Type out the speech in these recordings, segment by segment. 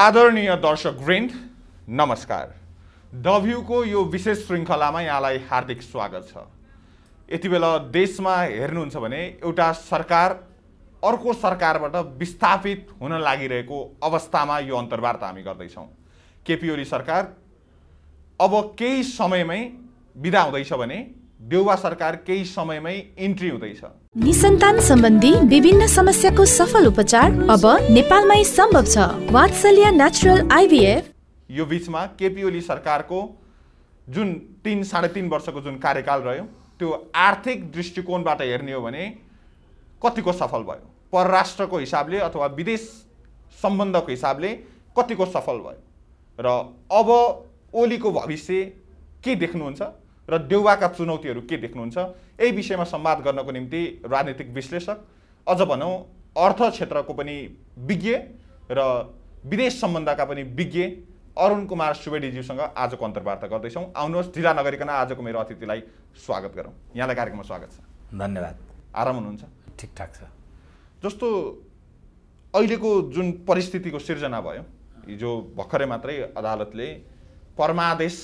आदरणीय दर्शक वृन्द नमस्कार डब्ल्युको यो विशेष श्रृङ्खलामा यहाँलाई हार्दिक स्वागत छ यति बेला देशमा हेर्नुहुन्छ भने एउटा सरकार अर्को सरकारबाट विस्थापित हुन लागिरहेको अवस्थामा यो अन्तर्वार्ता हामी गर्दैछौँ केपी ओली सरकार अब केही समयमै विदा हुँदैछ भने देउवा सरकार केही समयमै इन्ट्री हुँदैछ निसन्तान सम्बन्धी विभिन्न समस्याको सफल उपचार अब नेपालमै सम्भव छ वात्सल्य नेचुरल आइभीएफ यो बिचमा केपी ओली सरकारको जुन तिन साढे तिन वर्षको जुन कार्यकाल रह्यो त्यो आर्थिक दृष्टिकोणबाट हेर्ने हो भने कतिको सफल भयो परराष्ट्रको हिसाबले अथवा विदेश सम्बन्धको हिसाबले कतिको सफल भयो र अब ओलीको भविष्य के देख्नुहुन्छ र देउवाका चुनौतीहरू के देख्नुहुन्छ यही विषयमा संवाद गर्नको निम्ति राजनीतिक विश्लेषक अझ भनौँ अर्थ क्षेत्रको पनि विज्ञ र विदेश सम्बन्धका पनि विज्ञ अरुण कुमार सुवेडीज्यूसँग आजको अन्तर्वार्ता गर्दैछौँ आउनुहोस् ढिला नगरिकन आजको मेरो अतिथिलाई स्वागत गरौँ यहाँलाई कार्यक्रममा स्वागत छ धन्यवाद आराम हुनुहुन्छ ठिकठाक छ जस्तो अहिलेको जुन परिस्थितिको सिर्जना भयो हिजो भर्खरै मात्रै अदालतले परमादेश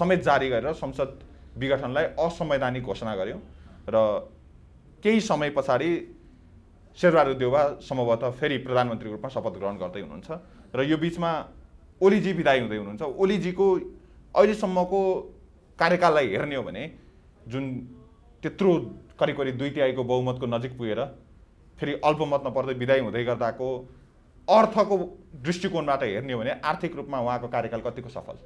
समेत जारी गरेर संसद विघटनलाई असंवैधानिक घोषणा गर्यो र केही समय पछाडि शेरबहादुर देउवा सम्भवतः फेरि प्रधानमन्त्रीको रूपमा शपथ ग्रहण गर्दै हुनुहुन्छ र यो बिचमा ओलीजी विदायी हुँदै हुनुहुन्छ ओलीजीको अहिलेसम्मको कार्यकाललाई हेर्ने हो भने जुन त्यत्रो करिब करिब दुई तिहाईको बहुमतको नजिक पुगेर फेरि अल्पमत नपर्दै विदायी हुँदै गर्दाको अर्थको दृष्टिकोणबाट हेर्ने हो भने आर्थिक रूपमा उहाँको कार्यकाल कतिको सफल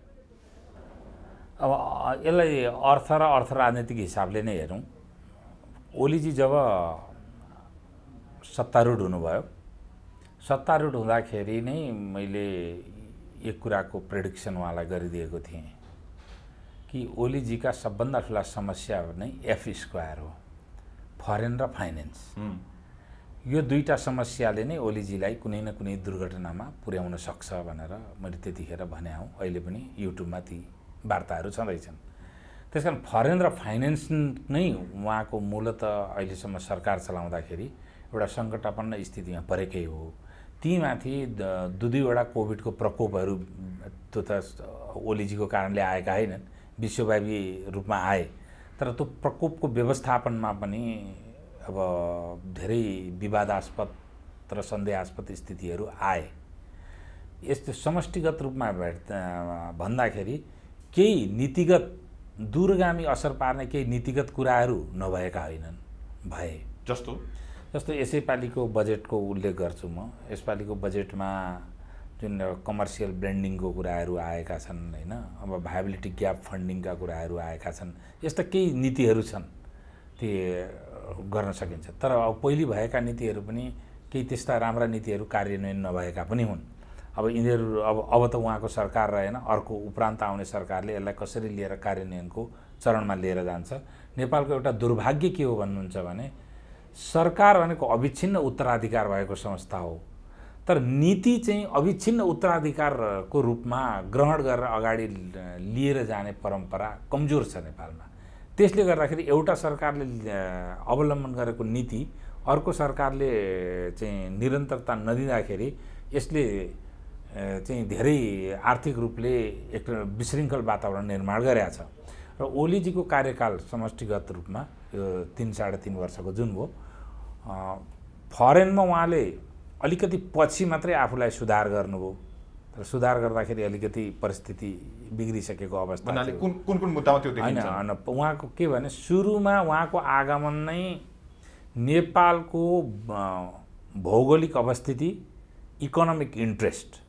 अब यसलाई अर्थ र अर्थ राजनीतिक हिसाबले नै हेरौँ ओलीजी जब सत्तारूढ हुनुभयो सत्तारूढ हुँदाखेरि नै मैले एक कुराको प्रेडिक्सन उहाँलाई गरिदिएको थिएँ कि ओलीजीका सबभन्दा ठुला समस्या नै एफ स्क्वायर हो फरेन र फाइनेन्स यो दुईवटा समस्याले नै ओलीजीलाई कुनै न कुनै दुर्घटनामा पुर्याउन सक्छ भनेर मैले त्यतिखेर भने हौँ अहिले पनि युट्युबमा ती वार्ताहरू छँदैछन् त्यस कारण फरेन र फाइनेन्स नै उहाँको मूलत अहिलेसम्म सरकार चलाउँदाखेरि एउटा सङ्कटापन्न स्थितिमा परेकै हो तीमाथि दुई दुईवटा कोभिडको प्रकोपहरू त्यो त ओलीजीको कारणले आएका होइनन् विश्वव्यापी रूपमा आए तर त्यो प्रकोपको व्यवस्थापनमा पनि अब धेरै विवादास्पद र सन्देहास्पद स्थितिहरू आए यस्तो समष्टिगत रूपमा भेट भन्दाखेरि केही नीतिगत दूरगामी असर पार्ने केही नीतिगत कुराहरू नभएका होइनन् भए जस्तो जस्तो यसैपालिको बजेटको उल्लेख गर्छु म यसपालिको बजेटमा जुन कमर्सियल ब्रान्डिङको कुराहरू आएका छन् होइन अब भाइबिलिटी ग्याप फन्डिङका कुराहरू आएका छन् यस्ता केही नीतिहरू छन् ती गर्न सकिन्छ तर अब पहिले भएका नीतिहरू पनि केही त्यस्ता राम्रा नीतिहरू कार्यान्वयन नभएका पनि हुन् अब यिनीहरू अब अब त उहाँको सरकार रहेन अर्को उपरान्त आउने सरकारले यसलाई कसरी लिएर कार्यान्वयनको चरणमा लिएर जान्छ नेपालको एउटा दुर्भाग्य के हो भन्नुहुन्छ भने सरकार भनेको अविच्छिन्न उत्तराधिकार भएको संस्था हो तर नीति चाहिँ अविच्छिन्न उत्तराधिकारको रूपमा ग्रहण गरेर अगाडि लिएर जाने परम्परा कमजोर छ नेपालमा त्यसले गर्दाखेरि एउटा सरकारले अवलम्बन गरेको नीति अर्को सरकारले चाहिँ निरन्तरता नदिँदाखेरि यसले चाहिँ धेरै आर्थिक रूपले एक विशृङ्खल वातावरण निर्माण गरेका छ र ओलीजीको कार्यकाल समष्टिगत रूपमा यो तिन साढे तिन वर्षको जुन भयो फरेनमा उहाँले अलिकति पछि मात्रै आफूलाई सुधार गर्नुभयो र सुधार गर्दाखेरि अलिकति परिस्थिति बिग्रिसकेको अवस्था कुन कुन कुन मुद्दामा त्यो होइन उहाँको के भने सुरुमा उहाँको आगमन नै नेपालको भौगोलिक अवस्थिति इकोनोमिक इन्ट्रेस्ट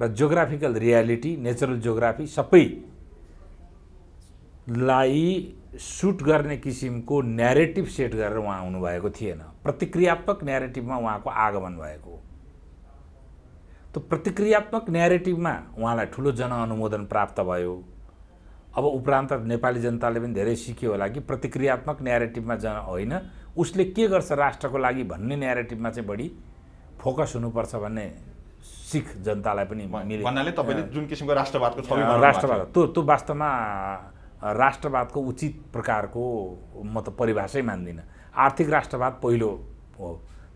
र जोग्राफिकल रियालिटी नेचरल जोग्राफी सबैलाई सुट गर्ने किसिमको न्यारेटिभ सेट गरेर उहाँ आउनुभएको थिएन प्रतिक्रियात्मक न्यारेटिभमा उहाँको आगमन भएको त्यो प्रतिक्रियात्मक न्यारेटिभमा उहाँलाई ठुलो जनअनुमोदन प्राप्त भयो अब उपरान्त नेपाली जनताले पनि धेरै सिक्यो होला कि प्रतिक्रियात्मक न्यारेटिभमा जन होइन उसले के गर्छ राष्ट्रको लागि भन्ने न्यारेटिभमा चाहिँ बढी फोकस हुनुपर्छ भन्ने सिख जनतालाई पनि मिले भन्नाले तपाईँले जुन किसिमको राष्ट्रवादको राष्ट्रवाद त्यो त्यो वास्तवमा राष्ट्रवादको उचित प्रकारको म त परिभाषै मान्दिनँ आर्थिक राष्ट्रवाद पहिलो हो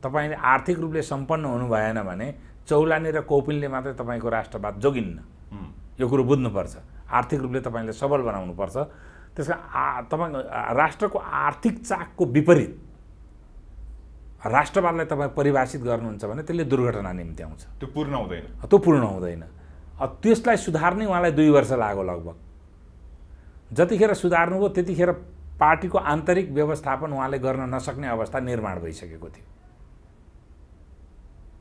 तपाईँले आर्थिक रूपले सम्पन्न हुनु भएन भने चौलाने र कौपिनले मात्रै तपाईँको राष्ट्रवाद जोगिन्न यो कुरो बुझ्नुपर्छ आर्थिक रूपले तपाईँले सबल बनाउनुपर्छ त्यस कारण तपाईँ राष्ट्रको आर्थिक चाकको विपरीत राष्ट्रवादलाई तपाईँ परिभाषित गर्नुहुन्छ भने त्यसले दुर्घटना निम्ति आउँछ त्यो पूर्ण हुँदैन त्यो पूर्ण हुँदैन त्यसलाई सुधार्ने उहाँलाई दुई वर्ष लाग्यो लगभग जतिखेर सुधार्नुभयो त्यतिखेर पार्टीको आन्तरिक व्यवस्थापन उहाँले गर्न नसक्ने अवस्था निर्माण भइसकेको थियो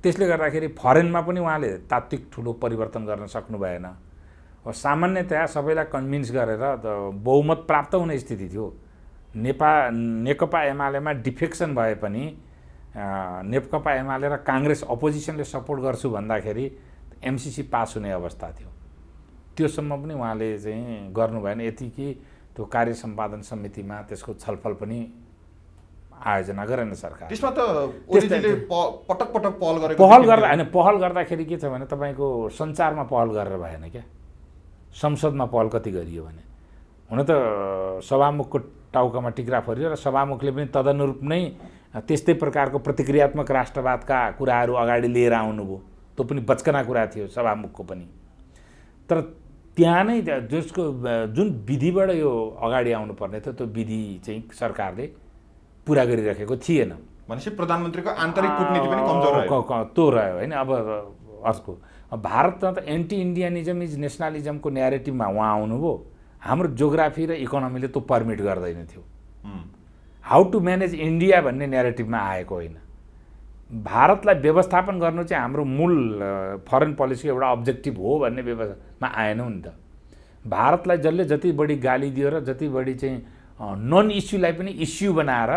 त्यसले गर्दाखेरि फरेनमा पनि उहाँले तात्विक ठुलो परिवर्तन गर्न सक्नु भएन सामान्यतया सबैलाई कन्भिन्स गरेर बहुमत प्राप्त हुने स्थिति थियो नेपा नेकपा एमालेमा डिफेक्सन भए पनि नेकपा एमाले र काङ्ग्रेस अपोजिसनले सपोर्ट गर्छु भन्दाखेरि एमसिसी पास हुने अवस्था थियो त्योसम्म पनि उहाँले चाहिँ गर्नु भएन यति कि त्यो कार्य सम्पादन समितिमा त्यसको छलफल पनि आयोजना गरेन सरकार त्यसमा त पटक पटक पहल गरे पहल गर्दा होइन पहल गर्दाखेरि के छ भने तपाईँको सञ्चारमा पहल गरेर भएन क्या संसदमा पहल कति गरियो भने हुन त सभामुखको टाउकामा टिक्रा फरियो र सभामुखले पनि तदनुरूप नै त्यस्तै प्रकारको प्रतिक्रियात्मक राष्ट्रवादका कुराहरू अगाडि लिएर आउनुभयो त्यो पनि बचकना कुरा थियो सभामुखको पनि तर त्यहाँ नै जसको जुन विधिबाट यो अगाडि आउनुपर्ने थियो त्यो विधि चाहिँ सरकारले पुरा गरिराखेको थिएन भनेपछि प्रधानमन्त्रीको आन्तरिक कुटनीति पनि कमजोर त्यो रह्यो होइन अब अर्को भारतमा त एन्टी इन्डियनिजम इज नेसनालिजमको न्यारेटिभमा उहाँ आउनुभयो हाम्रो जियोग्राफी र इकोनोमीले त्यो पर्मिट गर्दैन थियो हाउ टु म्यानेज इन्डिया भन्ने नेरेटिभमा आएको होइन भारतलाई व्यवस्थापन गर्नु चाहिँ हाम्रो मूल फरेन पोलिसीको एउटा अब्जेक्टिभ हो भन्ने व्यवस्थामा आएनौँ नि त भारतलाई जसले जति बढी गाली दियो र जति बढी चाहिँ नन इस्युलाई पनि इस्यु बनाएर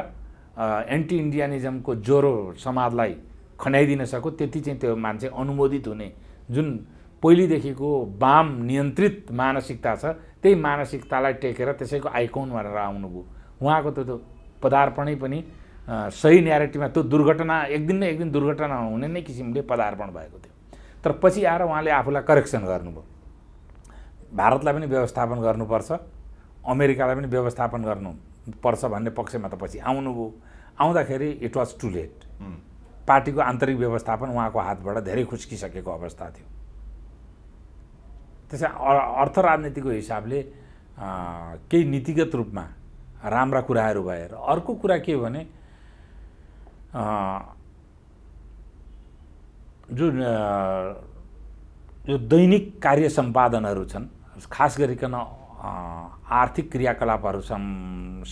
एन्टी इन्डियानिजमको ज्वरो समाजलाई खनाइदिन सक्यो त्यति चाहिँ त्यो मान्छे अनुमोदित हुने जुन पहिलेदेखिको वाम नियन्त्रित मानसिकता छ त्यही मानसिकतालाई टेकेर त्यसैको आइकोन भनेर आउनुभयो उहाँको त त्यो पदार्पणै पनि सही न्यारेटिभमा त्यो दुर्घटना एक दिन न एक दिन दुर्घटना हुने नै किसिमले पदार्पण भएको थियो तर पछि आएर उहाँले आफूलाई करेक्सन गर्नुभयो भारतलाई पनि व्यवस्थापन गर्नुपर्छ अमेरिकालाई पनि व्यवस्थापन गर्नुपर्छ भन्ने पक्षमा त पछि आउनुभयो आउँदाखेरि इट वाज टु लेट पार्टीको आन्तरिक व्यवस्थापन उहाँको हातबाट धेरै खुस्किसकेको अवस्था थियो त्यसै अर्थ राजनीतिको हिसाबले केही नीतिगत रूपमा राम्रा कुराहरू भएर अर्को कुरा के भने जुन यो दैनिक कार्य सम्पादनहरू छन् खास गरिकन आर्थिक क्रियाकलापहरू सम्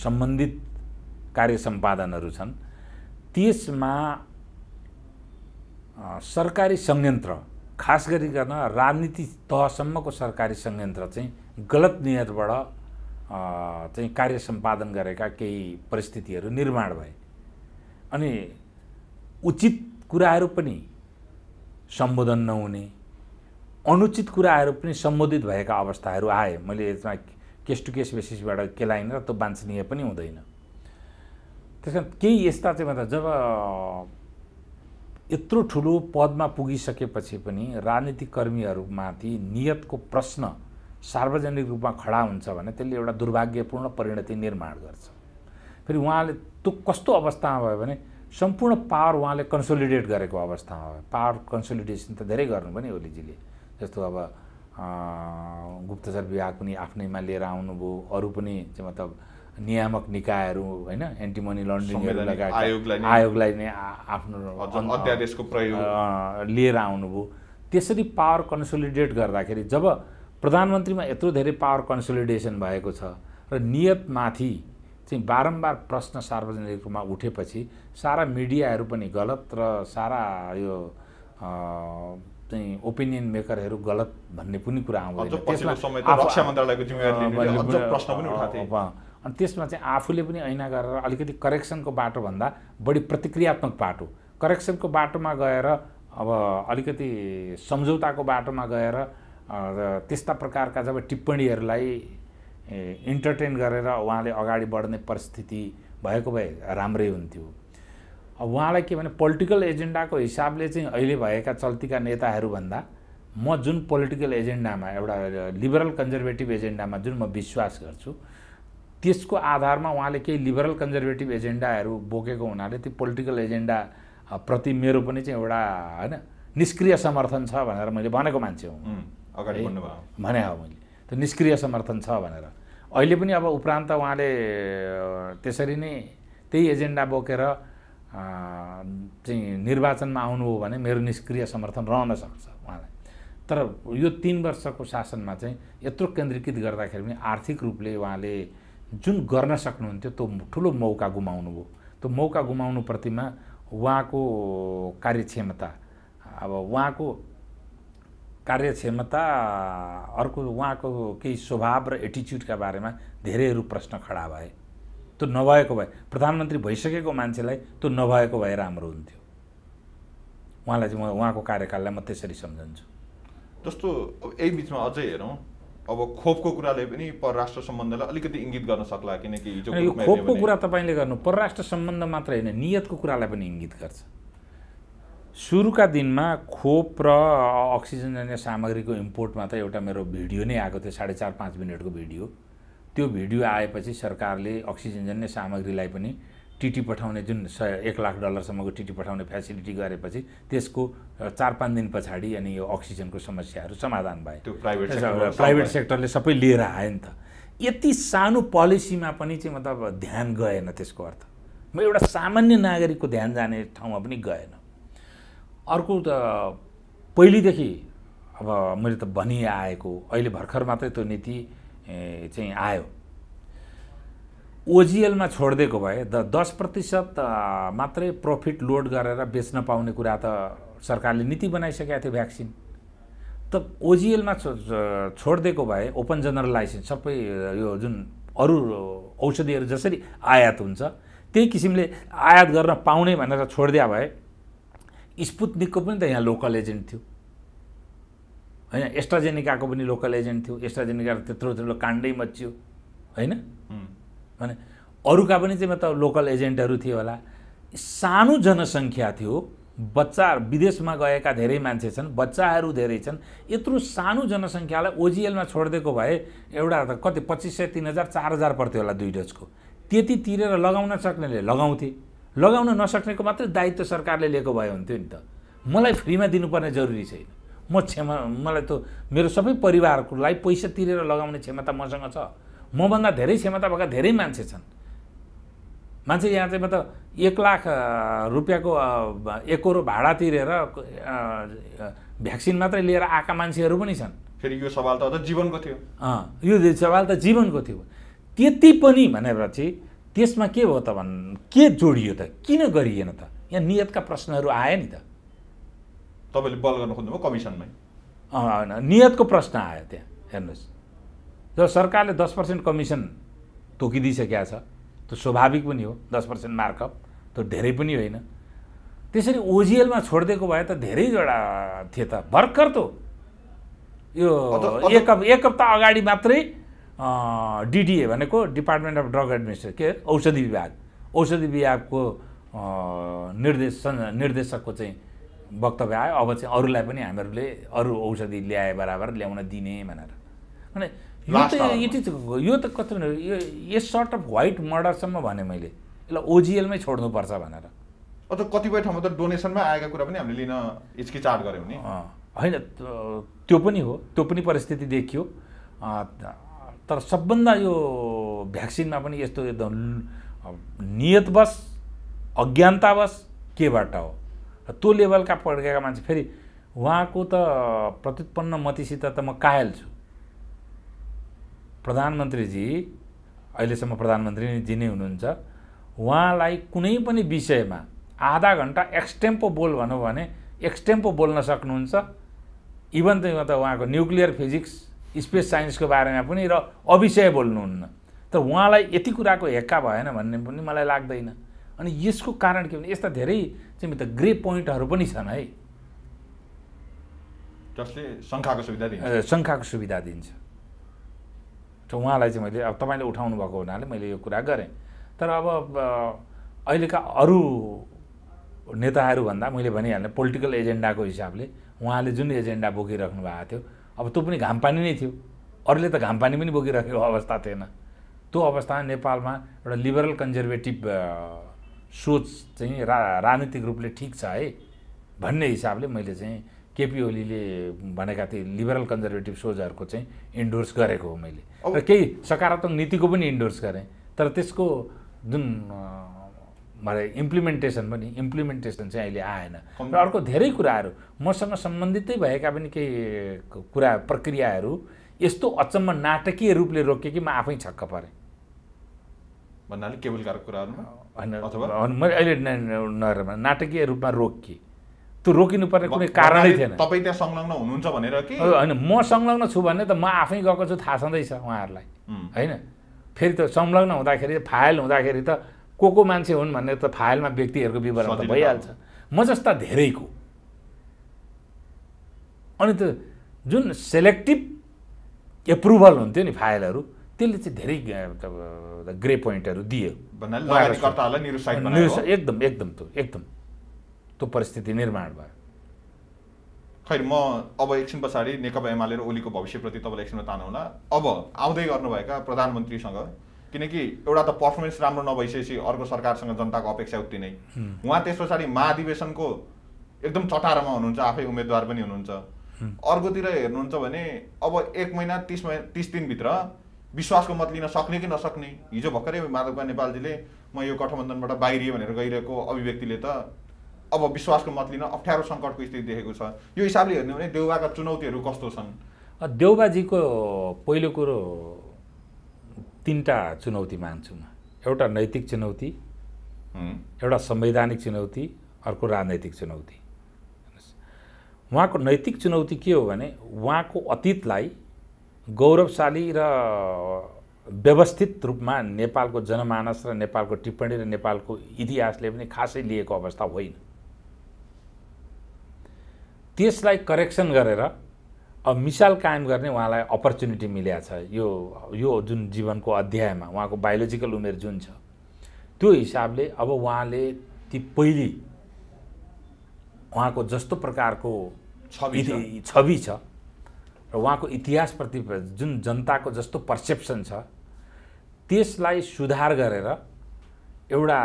सम्बन्धित कार्य सम्पादनहरू छन् त्यसमा सरकारी संयन्त्र खास गरिकन राजनीति तहसम्मको सरकारी संयन्त्र चाहिँ गलत नियतबाट चाहिँ कार्य सम्पादन गरेका केही परिस्थितिहरू निर्माण भए अनि उचित कुराहरू पनि सम्बोधन नहुने अनुचित कुराहरू पनि सम्बोधित भएका अवस्थाहरू आए मैले यसमा केस टु केस बेसिसबाट केलाइन र त्यो वाञ्छनीय पनि हुँदैन त्यस कारण केही यस्ता चाहिँ भन्दा जब यत्रो ठुलो पदमा पुगिसकेपछि पनि राजनीतिक कर्मीहरूमाथि नियतको प्रश्न सार्वजनिक रूपमा खडा हुन्छ भने त्यसले एउटा दुर्भाग्यपूर्ण परिणति निर्माण गर्छ फेरि उहाँले त्यो कस्तो अवस्थामा भयो भने सम्पूर्ण पावर उहाँले कन्सोलिडेट गरेको अवस्थामा भयो पावर कन्सोलिडेसन त धेरै गर्नु पनि ओलीजीले जस्तो अब गुप्तचर विभाग पनि आफ्नैमा लिएर आउनुभयो अरू पनि मतलब नियामक निकायहरू होइन एन्टी मनी लन्ड्रिङहरू आयोगलाई नै आफ्नो अध्यादेशको प्रयोग लिएर आउनुभयो त्यसरी पावर कन्सोलिडेट गर्दाखेरि जब प्रधानमन्त्रीमा यत्रो धेरै पावर कन्सोलिडेसन भएको छ र नियतमाथि चाहिँ बारम्बार प्रश्न सार्वजनिक रूपमा उठेपछि सारा मिडियाहरू पनि गलत र सारा यो चाहिँ ओपिनियन मेकरहरू गलत भन्ने पनि कुरा आउँदैन त्यसमा अनि त्यसमा चाहिँ आफूले पनि ऐना गरेर अलिकति करेक्सनको बाटोभन्दा बढी प्रतिक्रियात्मक बाटो करेक्सनको बाटोमा गएर अब अलिकति सम्झौताको बाटोमा गएर र त्यस्ता प्रकारका जब टिप्पणीहरूलाई इन्टरटेन गरेर उहाँले अगाडि बढ्ने परिस्थिति भएको भए राम्रै हुन्थ्यो अब उहाँलाई के भने पोलिटिकल एजेन्डाको हिसाबले चाहिँ अहिले भएका चल्तीका नेताहरूभन्दा म जुन पोलिटिकल एजेन्डामा एउटा लिबरल कन्जर्भेटिभ एजेन्डामा जुन म विश्वास गर्छु त्यसको आधारमा उहाँले केही लिबरल कन्जर्भेटिभ एजेन्डाहरू बोकेको हुनाले त्यो पोलिटिकल एजेन्डा प्रति मेरो पनि चाहिँ एउटा होइन निष्क्रिय समर्थन छ भनेर मैले भनेको मान्छे हुँ अगाडि बढ्नुभयो भने हो मैले त्यो निष्क्रिय समर्थन छ भनेर अहिले पनि अब उपरान्त उहाँले त्यसरी नै त्यही एजेन्डा बोकेर चाहिँ निर्वाचनमा आउनुभयो भने मेरो निष्क्रिय समर्थन रहन सक्छ उहाँलाई तर यो तिन वर्षको शासनमा चाहिँ यत्रो केन्द्रीकृत गर्दाखेरि पनि आर्थिक रूपले उहाँले जुन गर्न सक्नुहुन्थ्यो त्यो ठुलो मौका गुमाउनु भयो त्यो मौका गुमाउनुप्रतिमा उहाँको कार्यक्षमता अब उहाँको कार्यक्षमता अर्को उहाँको केही स्वभाव र एटिच्युडका बारेमा धेरैहरू प्रश्न खडा भए त्यो नभएको भए प्रधानमन्त्री भइसकेको मान्छेलाई त्यो नभएको भए राम्रो हुन्थ्यो उहाँलाई चाहिँ म उहाँको कार्यकाललाई म त्यसरी सम्झन्छु जस्तो अब यही बिचमा अझै हेरौँ अब खोपको कुराले पनि परराष्ट्र सम्बन्धलाई अलिकति इङ्गित गर्न सक्ला किनकि खोपको कुरा तपाईँले गर्नु परराष्ट्र सम्बन्ध मात्र होइन नियतको कुरालाई पनि इङ्गित गर्छ सुरुका दिनमा खोप र अक्सिजनजन्य सामग्रीको इम्पोर्टमा त एउटा मेरो भिडियो नै आएको थियो साढे चार पाँच मिनटको भिडियो त्यो भिडियो आएपछि सरकारले अक्सिजनजन्य सामग्रीलाई पनि टिटी पठाउने जुन स एक लाख डलरसम्मको टिटी पठाउने फेसिलिटी गरेपछि त्यसको चार पाँच दिन पछाडि अनि यो अक्सिजनको समस्याहरू समाधान भयो त्यो प्राइभेट प्राइभेट सेक्टरले सबै लिएर आयो नि त यति सानो पोलिसीमा पनि चाहिँ मतलब ध्यान गएन त्यसको अर्थ म एउटा सामान्य नागरिकको ध्यान जाने ठाउँमा पनि गएन अर्को त पहिलेदेखि अब मैले त भनिआएको अहिले भर्खर मात्रै त्यो नीति चाहिँ आयो ओजिएलमा छोडिदिएको भए द दस प्रतिशत मात्रै प्रफिट लोड गरेर बेच्न पाउने कुरा त सरकारले नीति बनाइसकेका थियो भ्याक्सिन त ओजिएलमा छोडिदिएको भए ओपन जनरल लाइसेन्स सबै यो जुन अरू औषधिहरू जसरी आयात हुन्छ त्यही किसिमले आयात गर्न पाउने भनेर छोडिदिया भए स्पुत्निकको पनि त यहाँ लोकल एजेन्ट थियो होइन एस्ट्राजेनिकाको पनि लोकल एजेन्ट थियो एस्ट्राजेनिका त्यत्रो त्यत्रो काण्डै मच्यो होइन भने अरूका पनि चाहिँ मतलब लोकल एजेन्टहरू थियो होला सानो जनसङ्ख्या थियो बच्चा विदेशमा गएका धेरै मान्छे छन् बच्चाहरू धेरै छन् यत्रो सानो जनसङ्ख्यालाई ओजिएलमा छोडिदिएको भए एउटा त कति पच्चिस सय तिन हजार चार हजार पर्थ्यो होला दुई डोजको त्यति तिरेर लगाउन सक्नेले लगाउँथे लगाउन नसक्नेको मात्रै दायित्व सरकारले लिएको भए हुन्थ्यो नि त मलाई फ्रीमा दिनुपर्ने जरुरी छैन म क्षमा मलाई त मेरो सबै परिवारकोलाई पैसा तिरेर लगाउने क्षमता मसँग छ मभन्दा धेरै क्षमता भएका धेरै मान्छे छन् मान्छे यहाँ चाहिँ म त एक लाख रुपियाँको एकरो भाडा तिरेर भ्याक्सिन मात्रै लिएर आएका मान्छेहरू पनि छन् फेरि यो सवाल त जीवनको थियो अँ यो सवाल त जीवनको थियो त्यति पनि भनेपछि त्यसमा के भयो त भन् के जोडियो त किन गरिएन त यहाँ नियतका प्रश्नहरू आए नि त तपाईँले बल गर्न खोज्नुभयो कमिसनमै होइन नियतको प्रश्न आयो त्यहाँ हेर्नुहोस् जब सरकारले दस पर्सेन्ट कमिसन तोकिदिइसकेको छ त्यो स्वाभाविक पनि हो दस पर्सेन्ट मार्कअप त्यो धेरै पनि होइन त्यसरी ओजिएलमा छोडिदिएको भए त धेरैवटा थिए त भर्खर त यो एक हप्ता अगाडि मात्रै डिडिए भनेको डिपार्टमेन्ट अफ ड्रग एडमिनिस्ट्रेसन के औषधि विभाग औषधि विभागको निर्देश निर्देशकको चाहिँ वक्तव्य आयो अब चाहिँ अरूलाई पनि हामीहरूले अरू औषधि ल्याए बराबर ल्याउन दिने भनेर अनि यो त इट इज यो त कत्रो यो यस सर्ट अफ व्हाइट मर्डरसम्म भने मैले यसलाई ओजिएलमै छोड्नुपर्छ भनेर अझ कतिपय ठाउँमा त डोनेसनमै आएका कुरा पनि हामीले लिन हिचकिचाट गऱ्यौँ नि होइन त्यो पनि हो त्यो पनि परिस्थिति देखियो तर सबभन्दा यो भ्याक्सिनमा पनि यस्तो एकदम नियतवश अज्ञानतावश केबाट हो त्यो लेभलका पड्केका मान्छे फेरि उहाँको त प्रत्युत्पन्न मतीसित त म कायल छु प्रधानमन्त्रीजी अहिलेसम्म प्रधानमन्त्री नै हुनुहुन्छ उहाँलाई कुनै पनि विषयमा आधा घन्टा एक्सटेम्पो बोल भनौँ भने एक्सटेम्पो बोल्न सक्नुहुन्छ इभन त उहाँको न्युक्लियर फिजिक्स स्पेस साइन्सको बारेमा पनि र अविषय बोल्नुहुन्न तर उहाँलाई यति कुराको हेक्का भएन भन्ने पनि मलाई लाग्दैन अनि यसको कारण के भने यस्ता धेरै चाहिँ त ग्रे पोइन्टहरू पनि छन् है जसले शङ्खाको सुविधा दिन्छ शङ्खाको सुविधा दिन्छ उहाँलाई चाहिँ मैले अब तपाईँले उठाउनु भएको हुनाले मैले यो कुरा गरेँ तर अब अहिलेका अरू नेताहरूभन्दा मैले भनिहालेँ पोलिटिकल एजेन्डाको हिसाबले उहाँले जुन एजेन्डा बोकिराख्नु भएको थियो अब त्यो पनि घाम पानी नै थियो अरूले त घाम पानी पनि बोकिराखेको अवस्था थिएन त्यो अवस्था नेपालमा एउटा लिबरल कन्जर्भेटिभ सोच चाहिँ रा राजनीतिक रूपले ठिक छ है भन्ने हिसाबले मैले चाहिँ केपी ओलीले भनेका थिए लिबरल कन्जर्भेटिभ सोचहरूको चाहिँ इन्डोर्स गरेको हो मैले र केही सकारात्मक नीतिको पनि इन्डोर्स गरेँ तर त्यसको जुन मलाई इम्प्लिमेन्टेसन पनि इम्प्लिमेन्टेसन चाहिँ अहिले आएन र अर्को धेरै कुराहरू मसँग सम्बन्धितै भएका पनि केही कुरा प्रक्रियाहरू यस्तो अचम्म नाटकीय रूपले रोकेँ कि म आफै छक्क परेँ भन्नाले केबलकार कुराहरू होइन मैले अहिले नाटकीय रूपमा रोकिएँ त्यो रोकिनुपर्ने कुनै कारणै थिएन तपाईँ त्यहाँ संलग्न हुनुहुन्छ भनेर कि होइन म संलग्न छु भने त म आफै गएको छु थाहा छँदैछ उहाँहरूलाई होइन फेरि त संलग्न हुँदाखेरि फाइल हुँदाखेरि त को को मान्छे हुन् भनेर त फाइलमा व्यक्तिहरूको विवरण त भइहाल्छ म जस्ता धेरैको अनि त जुन सेलेक्टिभ एप्रुभल हुन्थ्यो नि फाइलहरू त्यसले चाहिँ धेरै ग्रे पोइन्टहरू दियो एकदम एकदम त्यो एकदम त्यो परिस्थिति निर्माण भयो खै म अब एकछिन पछाडि नेकपा एमाले र ओलीको भविष्यप्रति तपाईँलाई एकछिनमा तानौँला अब आउँदै गर्नुभएका प्रधानमन्त्रीसँग किनकि एउटा त पर्फर्मेन्स राम्रो नभइसकेपछि अर्को सरकारसँग जनताको अपेक्षा उत्ति नै उहाँ त्यस पछाडि महाधिवेशनको एकदम चटारामा हुनुहुन्छ आफै उम्मेदवार पनि हुनुहुन्छ अर्कोतिर हेर्नुहुन्छ भने अब एक महिना तिस महिना तिस दिनभित्र विश्वासको मत लिन सक्ने कि नसक्ने हिजो भर्खरै माधवका नेपालजीले म यो गठबन्धनबाट बाहिरिएँ भनेर गइरहेको अभिव्यक्तिले त अब विश्वासको मत लिन अप्ठ्यारो सङ्कटको स्थिति देखेको छ यो हिसाबले हेर्ने भने देउबाका चुनौतीहरू कस्तो छन् देउबाजीको पहिलो कुरो तिनवटा चुनौती म एउटा नैतिक चुनौती एउटा संवैधानिक चुनौती अर्को राजनैतिक चुनौती उहाँको नैतिक चुनौती के हो भने उहाँको अतीतलाई गौरवशाली र व्यवस्थित रूपमा नेपालको जनमानस र नेपालको टिप्पणी र नेपालको इतिहासले पनि खासै लिएको अवस्था होइन त्यसलाई करेक्सन गरेर अब मिसाल कायम गर्ने उहाँलाई अपर्च्युनिटी मिलेको छ यो यो जुन जीवनको अध्यायमा उहाँको बायोलोजिकल उमेर जुन छ त्यो हिसाबले अब उहाँले ती पहिले उहाँको जस्तो प्रकारको छवि छवि छ र उहाँको इतिहासप्रति जुन जनताको जस्तो पर्सेप्सन छ त्यसलाई सुधार गरेर एउटा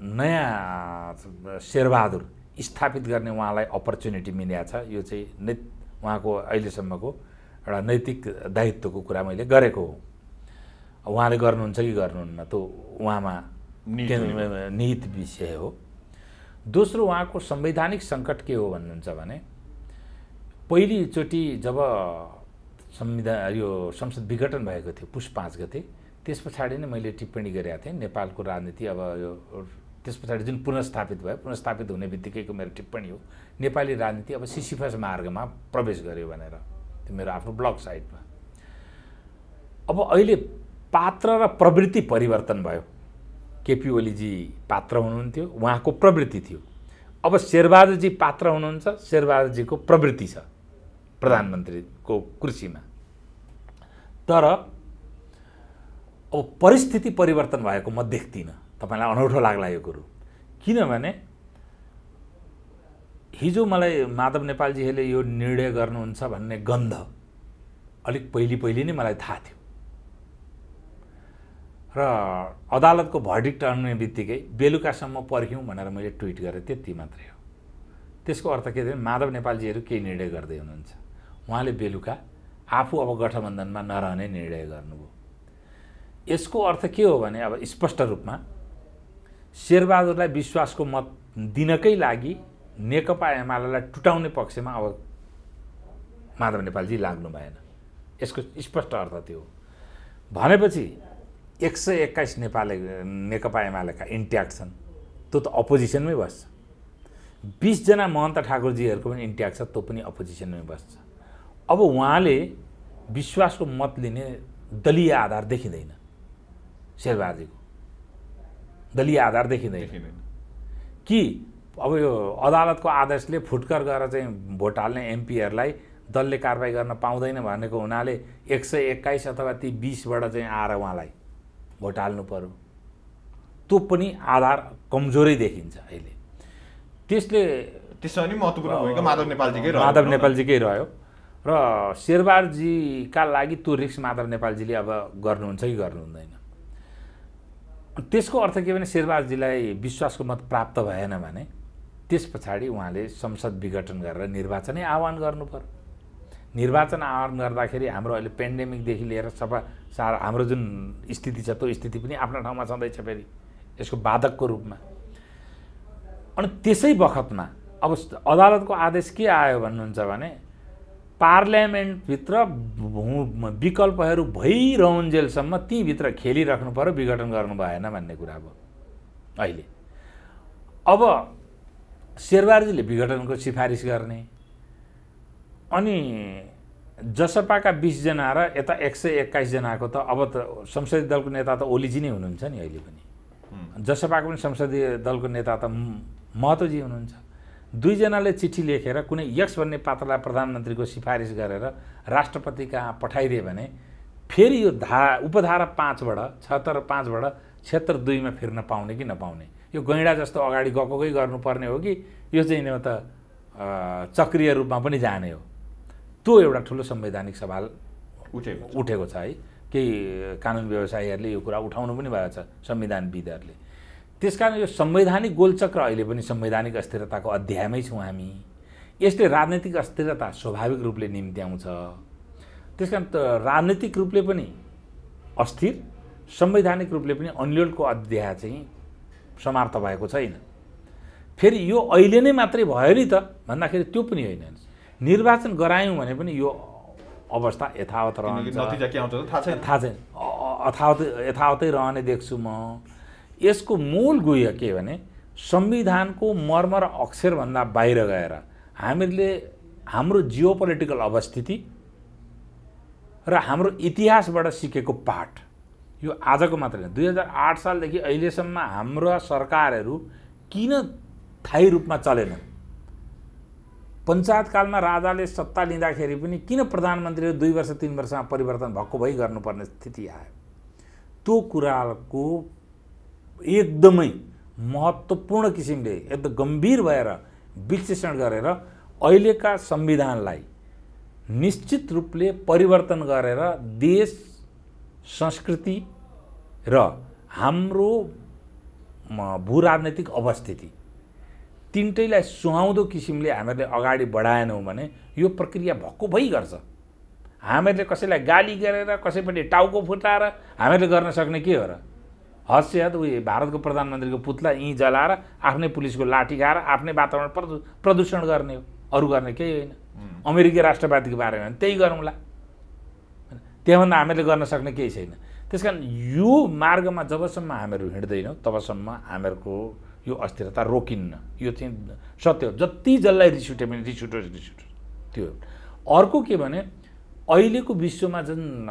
नयाँ शेरबहादुर स्थापित गर्ने उहाँलाई अपर्च्युनिटी मिलेको छ यो चाहिँ उहाँको अहिलेसम्मको एउटा नैतिक दायित्वको कुरा मैले गरेको हो उहाँले गर्नुहुन्छ कि गर्नुहुन्न त्यो उहाँमा निहित विषय हो दोस्रो उहाँको संवैधानिक सङ्कट के हो भन्नुहुन्छ भने पहिलोचोटि जब संविधान यो संसद विघटन भएको थियो पुष पाँच गते त्यस पछाडि नै मैले टिप्पणी गरेका थिएँ नेपालको राजनीति अब यो त्यस पछाडि जुन पुनर्स्थापित भयो पुनर्स्थापित हुने बित्तिकैको मेरो टिप्पणी हो नेपाली राजनीति अब सिसिफस मार्गमा प्रवेश गर्यो भनेर त्यो मेरो आफ्नो ब्लक साइडमा अब अहिले पात्र र प्रवृत्ति परिवर्तन भयो केपी ओलीजी पात्र हुनुहुन्थ्यो उहाँको प्रवृत्ति थियो अब शेरबहादुरजी पात्र हुनुहुन्छ शेरबहादुरजीको प्रवृत्ति छ प्रधानमन्त्रीको कुर्सीमा तर अब परिस्थिति परिवर्तन भएको म देख्दिनँ तपाईँलाई अनौठो लाग्ला यो कुरो किनभने हिजो मलाई माधव नेपालजीहरूले यो निर्णय गर्नुहुन्छ भन्ने गन्ध अलिक पहिले पहिले नै मलाई थाहा थियो र अदालतको भर्डिक्ट आउने बित्तिकै बेलुकासम्म पर्ख्यौँ भनेर मैले ट्विट गरेँ त्यति मात्रै हो त्यसको अर्थ के थियो माधव नेपालजीहरू केही निर्णय गर्दै हुनुहुन्छ उहाँले बेलुका आफू अब गठबन्धनमा नरहने निर्णय गर्नुभयो यसको अर्थ के हो भने अब स्पष्ट रूपमा शेरबहादुरलाई विश्वासको मत दिनकै लागि नेकपा एमालेलाई टुटाउने पक्षमा अब माधव नेपालजी लाग्नु भएन यसको स्पष्ट अर्थ त्यो भनेपछि एक सय एक्काइस नेपाली नेकपा एमालेका इन्ट्याक्ट छन् त्यो त अपोजिसनमै बस्छ बिसजना महन्त ठाकुरजीहरूको पनि इन्ट्याक्ट छ त्यो पनि अपोजिसनमै बस्छ अब उहाँले विश्वासको मत लिने दलीय आधार देखिँदैन शेरबहादुरजीको दलीय आधार देखिँदैन कि अब यो अदालतको आदेशले फुटकर गएर चाहिँ भोट हाल्ने एमपीहरूलाई दलले कारवाही गर्न पाउँदैन भनेको हुनाले एक सय एक्काइस अथवा ती बिसबाट चाहिँ आएर उहाँलाई भोट हाल्नु पऱ्यो त्यो पनि आधार कमजोरै देखिन्छ अहिले त्यसले त्यसमा पनि महत्त्वपूर्ण भूमिका माधव नेपालजीकै रह्यो माधव नेपालजीकै रह्यो र शेरबारजीका लागि त्यो रिक्स माधव नेपालजीले अब गर्नुहुन्छ कि गर्नुहुँदैन त्यसको अर्थ के भने शेरबहादुरजीलाई विश्वासको मत प्राप्त भएन भने त्यस पछाडि उहाँले संसद विघटन गरेर निर्वाचनै आह्वान गर्नु पर्यो निर्वाचन आह्वान गर्दाखेरि हाम्रो अहिले पेन्डेमिकदेखि लिएर सफा सा हाम्रो जुन स्थिति छ त्यो स्थिति पनि आफ्नो ठाउँमा छँदैछ फेरि यसको बाधकको रूपमा अनि त्यसै बखतमा अब अदालतको आदेश के आयो भन्नुहुन्छ भने पार्लियामेन्टभित्र विकल्पहरू भइरहन्जेलसम्म तीभित्र खेलिराख्नु पऱ्यो विघटन गर्नु भएन भन्ने कुरा अब अहिले अब शेरबारजीले विघटनको सिफारिस गर्ने अनि जसपाका बिसजना र यता एक सय एक्काइसजनाको त अब त संसदीय दलको नेता त ओलीजी नै हुनुहुन्छ नि अहिले पनि जसपाको पनि संसदीय दलको नेता त महतोजी हुनुहुन्छ दुईजनाले चिठी लेखेर कुनै यक्स भन्ने पात्रलाई प्रधानमन्त्रीको सिफारिस गरेर राष्ट्रपति कहाँ पठाइदियो भने फेरि यो धा उपधारा पाँचबाट छत्तर पाँचबाट क्षेत्र दुईमा फिर्न पाउने कि नपाउने यो गैँडा जस्तो अगाडि गएकोकै गर्नुपर्ने हो कि यो चाहिँ त चक्रिय रूपमा पनि जाने हो त्यो एउटा ठुलो संवैधानिक सवाल उठेको उठेको छ है केही कानुन व्यवसायीहरूले यो कुरा उठाउनु पनि भएको छ संविधानविदहरूले त्यस कारण यो संवैधानिक गोलचक्र अहिले पनि संवैधानिक अस्थिरताको अध्यायमै छौँ हामी यसले राजनैतिक अस्थिरता स्वाभाविक रूपले निम्ति आउँछ त्यस कारण त राजनैतिक रूपले पनि अस्थिर संवैधानिक रूपले पनि अन्यलको अध्याय चाहिँ समाप्त भएको छैन फेरि यो अहिले नै मात्रै भयो नि त भन्दाखेरि त्यो पनि होइन निर्वाचन गरायौँ भने पनि यो अवस्था यथावत रहने थाहा छैन थाहा छैन अथावत यथावतै रहने देख्छु म यसको मूल गुह्य के भने संविधानको मर्म र अक्षरभन्दा बाहिर गएर हामीले हाम्रो जियो पोलिटिकल अवस्थिति र हाम्रो इतिहासबाट सिकेको पाठ यो आजको मात्रै दुई हजार आठ सालदेखि अहिलेसम्म हाम्रो सरकारहरू किन थायी रूपमा चलेनन् पञ्चायतकालमा राजाले सत्ता लिँदाखेरि पनि किन प्रधानमन्त्रीले दुई वर्ष तिन वर्षमा परिवर्तन भएको भई गर्नुपर्ने स्थिति आयो त्यो कुराको एकदमै महत्त्वपूर्ण किसिमले एकदम गम्भीर भएर विश्लेषण गरेर अहिलेका संविधानलाई निश्चित रूपले परिवर्तन गरेर देश संस्कृति र हाम्रो भू राजनैतिक अवस्थिति तिनटैलाई सुहाउँदो किसिमले हामीहरूले अगाडि बढाएनौँ भने यो प्रक्रिया भक्को गर्छ हामीहरूले कसैलाई गाली गरेर कसैपट्टि टाउको फुटाएर हामीहरूले गर्न सक्ने के हो र हसियत उयो भारतको प्रधानमन्त्रीको पुतला यहीँ जलाएर आफ्नै पुलिसको लाठी गाएर आफ्नै वातावरण प्रदू प्रदूषण गर्ने हो अरू गर्ने केही होइन अमेरिकी राष्ट्रवादीको बारेमा त्यही गरौँला त्योभन्दा हामीले गर्न सक्ने केही छैन त्यस कारण यो मार्गमा जबसम्म हामीहरू हिँड्दैनौँ तबसम्म हामीहरूको यो अस्थिरता रोकिन्न यो चाहिँ सत्य हो जति जसलाई रिस उठ्यो भने रिस उठोस् रिस उठोस् त्यो अर्को के भने अहिलेको विश्वमा जुन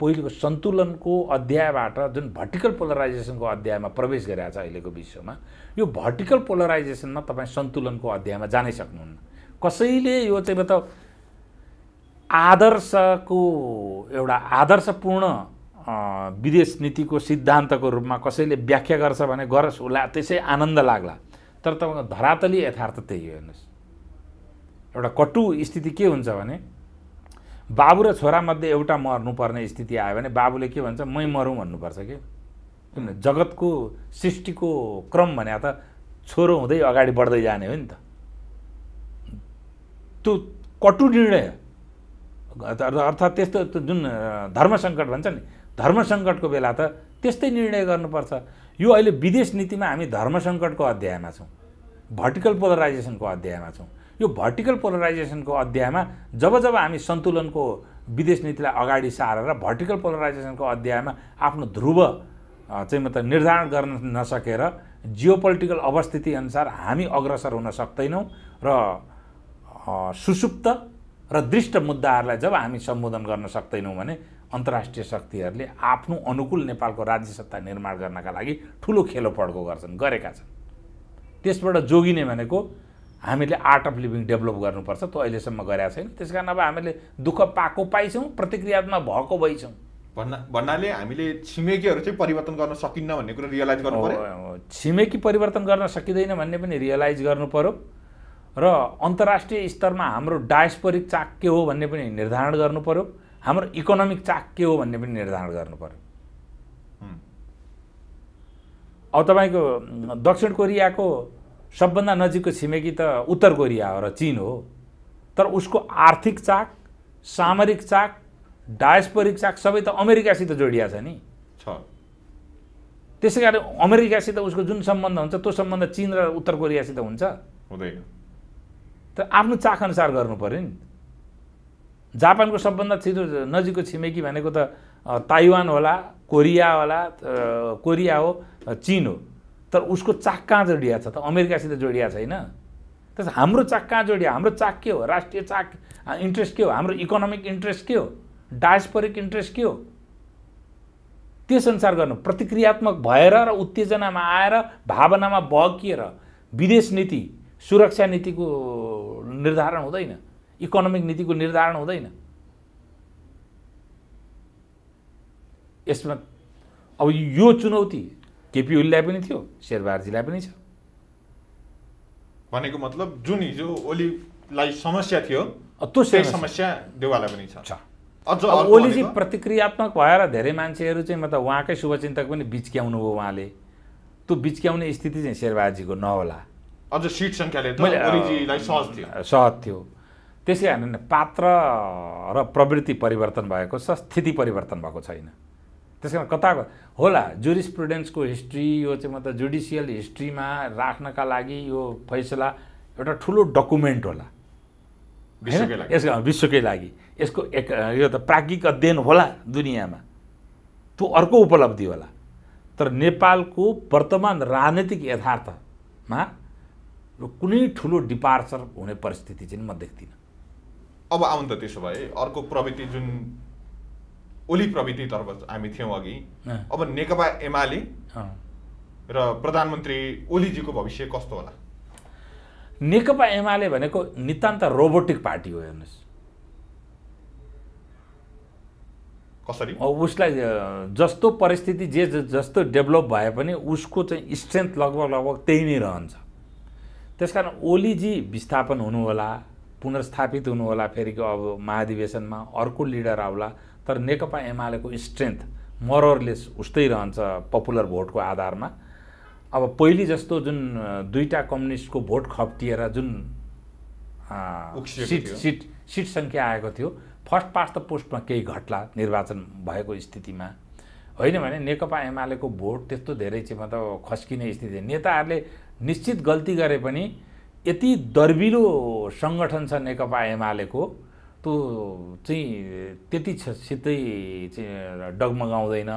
पहिलेको सन्तुलनको अध्यायबाट जुन भर्टिकल पोलराइजेसनको अध्यायमा प्रवेश गरिरहेको छ अहिलेको विश्वमा यो भर्टिकल पोलराइजेसनमा तपाईँ सन्तुलनको अध्यायमा जानै सक्नुहुन्न कसैले यो चाहिँ मतलब आदर्शको एउटा आदर्शपूर्ण विदेश नीतिको सिद्धान्तको रूपमा कसैले व्याख्या गर्छ भने गरोस् उसलाई त्यसै आनन्द लाग्ला तर तपाईँको धरातली यथार्थ त्यही हो हेर्नुहोस् एउटा कटु स्थिति के हुन्छ भने बाबु र छोरामध्ये एउटा मर्नुपर्ने स्थिति आयो भने बाबुले के भन्छ मै मरौँ भन्नुपर्छ कि किन जगतको सृष्टिको क्रम भने त छोरो हुँदै अगाडि बढ्दै जाने हो नि त त्यो कटु निर्णय अर्थात् त्यस्तो जुन धर्म सङ्कट भन्छ नि धर्म सङ्कटको बेला त त्यस्तै निर्णय गर्नुपर्छ यो अहिले विदेश नीतिमा हामी धर्म सङ्कटको अध्यायमा छौँ भर्टिकल पोलराइजेसनको अध्यायमा छौँ यो भर्टिकल पोलराइजेसनको अध्यायमा जब जब हामी सन्तुलनको विदेश नीतिलाई अगाडि सारेर भर्टिकल पोलराइजेसनको अध्यायमा आफ्नो ध्रुव चाहिँ मतलब निर्धारण गर्न नसकेर जियो पोलिटिकल अवस्थितिअनुसार हामी अग्रसर हुन सक्दैनौँ र सुसुप्त र दृष्ट मुद्दाहरूलाई जब हामी सम्बोधन गर्न सक्दैनौँ भने अन्तर्राष्ट्रिय शक्तिहरूले आफ्नो अनुकूल नेपालको राज्य सत्ता निर्माण गर्नका लागि ठुलो खेलो पड्को गर्छन् गरेका छन् त्यसबाट जोगिने भनेको हामीले आर्ट अफ लिभिङ डेभलप गर्नुपर्छ त्यो अहिलेसम्म गरेका छैन त्यस कारण अब हामीले दुःख पाएको पाइछौँ प्रतिक्रियात्मक भएको भइछौँ भन्ना भन्नाले हामीले छिमेकीहरू चाहिँ परिवर्तन गर्न सकिन्न भन्ने कुरा रियलाइज गर्नु पऱ्यो छिमेकी परिवर्तन गर्न सकिँदैन भन्ने पनि रियलाइज गर्नु पऱ्यो र अन्तर्राष्ट्रिय स्तरमा हाम्रो डायस्पोरिक चाक के हो भन्ने पनि निर्धारण गर्नु पऱ्यो हाम्रो इकोनोमिक चाक के हो भन्ने पनि निर्धारण गर्नु पऱ्यो अब तपाईँको दक्षिण कोरियाको सबभन्दा नजिकको छिमेकी त उत्तर कोरिया हो र चिन हो तर उसको आर्थिक चाक सामरिक चाक डायस्परिक चाक सबै त अमेरिकासित जोडिया छ नि छ त्यसै कारण अमेरिकासित उसको जुन सम्बन्ध हुन्छ त्यो सम्बन्ध चिन र उत्तर कोरियासित हुन्छ हुँदैन त आफ्नो चाखअनुसार गर्नु पऱ्यो नि जापानको सबभन्दा छिटो नजिकको छिमेकी भनेको त ताइवान होला कोरिया होला कोरिया हो चिन हो तर उसको चाक कहाँ जोडिया छ त अमेरिकासित जोडिया छैन त्यस हाम्रो चाक कहाँ जोडिया हाम्रो चाक के हो राष्ट्रिय चाक इन्ट्रेस्ट के हो हाम्रो इकोनोमिक इन्ट्रेस्ट के हो डायस्परिक इन्ट्रेस्ट के हो त्यसअनुसार गर्नु प्रतिक्रियात्मक भएर र उत्तेजनामा आएर भावनामा बहकिएर विदेश नीति सुरक्षा नीतिको निर्धारण हुँदैन इकोनोमिक नीतिको निर्धारण हुँदैन यसमा अब यो चुनौती केपी ओलीलाई पनि थियो शेरबहादुरजीलाई पनि छ भनेको मतलब जुन हिजो ओलीलाई समस्या थियो त्यो समस्या देवालाई पनि छ ओली चाहिँ प्रतिक्रियात्मक भएर धेरै मान्छेहरू चाहिँ मतलब उहाँकै शुभचिन्तक पनि बिच्क्याउनु भयो उहाँले त्यो बिच्क्याउने स्थिति चाहिँ शेरबहाजीको नहोला अझ सिट सङ्ख्याले सहज थियो त्यसै कारण पात्र र प्रवृत्ति परिवर्तन भएको छ स्थिति परिवर्तन भएको छैन त्यस कारण कता होला प्रुडेन्सको हिस्ट्री यो चाहिँ मतलब जुडिसियल हिस्ट्रीमा राख्नका लागि यो फैसला एउटा ठुलो डकुमेन्ट होला होइन यस विश्वकै लागि यसको एक यो त प्राज्ञिक अध्ययन होला दुनियाँमा त्यो अर्को उपलब्धि होला तर नेपालको वर्तमान राजनैतिक यथार्थमा कुनै ठुलो डिपार्चर हुने परिस्थिति चाहिँ म देख्दिनँ अब आउनु त त्यसो भए अर्को प्रवृत्ति जुन ओली प्रविधितर्फ हामी थियौँ अघि अब नेकपा एमाले र प्रधानमन्त्री ओलीजीको भविष्य कस्तो होला नेकपा एमाले भनेको नितान्त रोबोटिक पार्टी हो हेर्नुहोस् कसरी उसलाई जस्तो परिस्थिति जे जस्तो डेभलप भए पनि उसको चाहिँ स्ट्रेन्थ लगभग लगभग त्यही नै रहन्छ त्यस कारण ओलीजी विस्थापन हुनुहोला पुनर्स्थापित हुनुहोला फेरि अब महाधिवेशनमा अर्को लिडर आउला तर नेकपा एमालेको स्ट्रेन्थ मररलेस उस्तै रहन्छ पपुलर भोटको आधारमा अब पहिले जस्तो जुन दुईवटा कम्युनिस्टको भोट खप्टिएर जुन सिट सिट सिट सङ्ख्या आएको थियो फर्स्ट पास त पोस्टमा केही घटला निर्वाचन भएको स्थितिमा होइन भने नेकपा एमालेको भोट त्यस्तो धेरै चाहिँ मतलब खस्किने स्थिति नेताहरूले निश्चित गल्ती गरे पनि यति दर्बिलो सङ्गठन छ नेकपा एमालेको त्यो चाहिँ त्यति सिधै चाहिँ डगमगाउँदैन